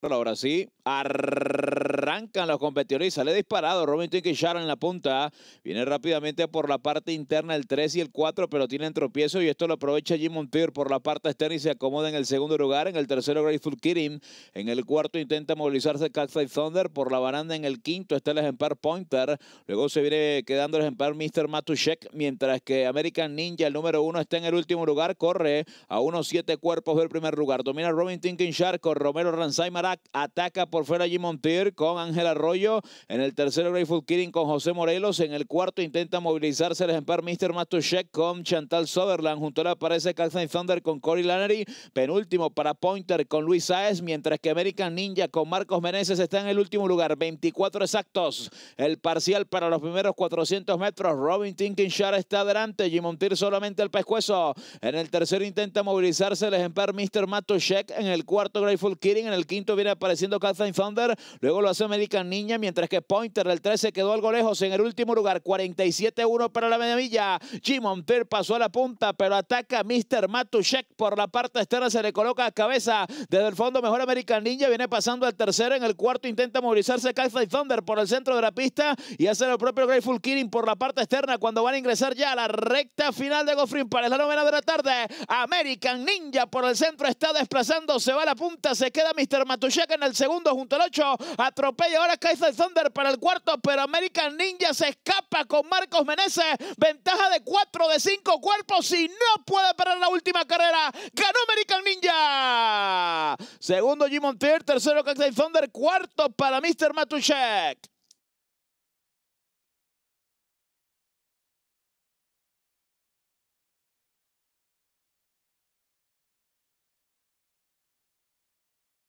Ahora sí, arrancan los competidores. Sale disparado Robin Tinkinshar en la punta. Viene rápidamente por la parte interna el 3 y el 4, pero tiene tropiezo y esto lo aprovecha Jim Montier por la parte externa y se acomoda en el segundo lugar. En el tercero, Grateful Kirin. En el cuarto intenta movilizarse Cacti Thunder. Por la baranda en el quinto está el ejemplar Pointer. Luego se viene quedando el ejemplar Mr. Matushek, mientras que American Ninja, el número uno, está en el último lugar. Corre a unos siete cuerpos del primer lugar. Domina Robin Tinkinshar con Romero Ranzai ataca por fuera Jim Montier con Ángel Arroyo. En el tercero, Grateful Kidding con José Morelos. En el cuarto, intenta movilizarse el ejemplar Mr. Matushek con Chantal Sutherland. Junto a la aparece Calcine Thunder con Cory Lannery. Penúltimo para Pointer con Luis Saez. Mientras que American Ninja con Marcos Meneses está en el último lugar. 24 exactos. El parcial para los primeros 400 metros. Robin Tinkinshara está adelante. Jim Montier solamente el pescuezo. En el tercero, intenta movilizarse el ejemplar Mr. Matushek. En el cuarto, Grateful Kidding. En el quinto, viene apareciendo Kathleen Thunder. Luego lo hace American Ninja mientras que Pointer el 13 quedó algo lejos en el último lugar. 47-1 para la media Jim Monter pasó a la punta, pero ataca Mr. Matushek por la parte externa. Se le coloca a cabeza desde el fondo. Mejor American Ninja viene pasando al tercero. En el cuarto intenta movilizarse Kathleen Thunder por el centro de la pista y hace el propio Grateful Killing por la parte externa cuando van a ingresar ya a la recta final de Goffrin para la novena de la tarde. American Ninja por el centro está desplazando, se va a la punta, se queda Mr. Matushek Matushek en el segundo junto al 8. Atropella ahora Kaiser Thunder para el cuarto, pero American Ninja se escapa con Marcos Meneses. Ventaja de cuatro de cinco cuerpos y no puede parar la última carrera. Ganó American Ninja. Segundo Jim Montier, tercero Kaiser Thunder, cuarto para Mr. Matushek.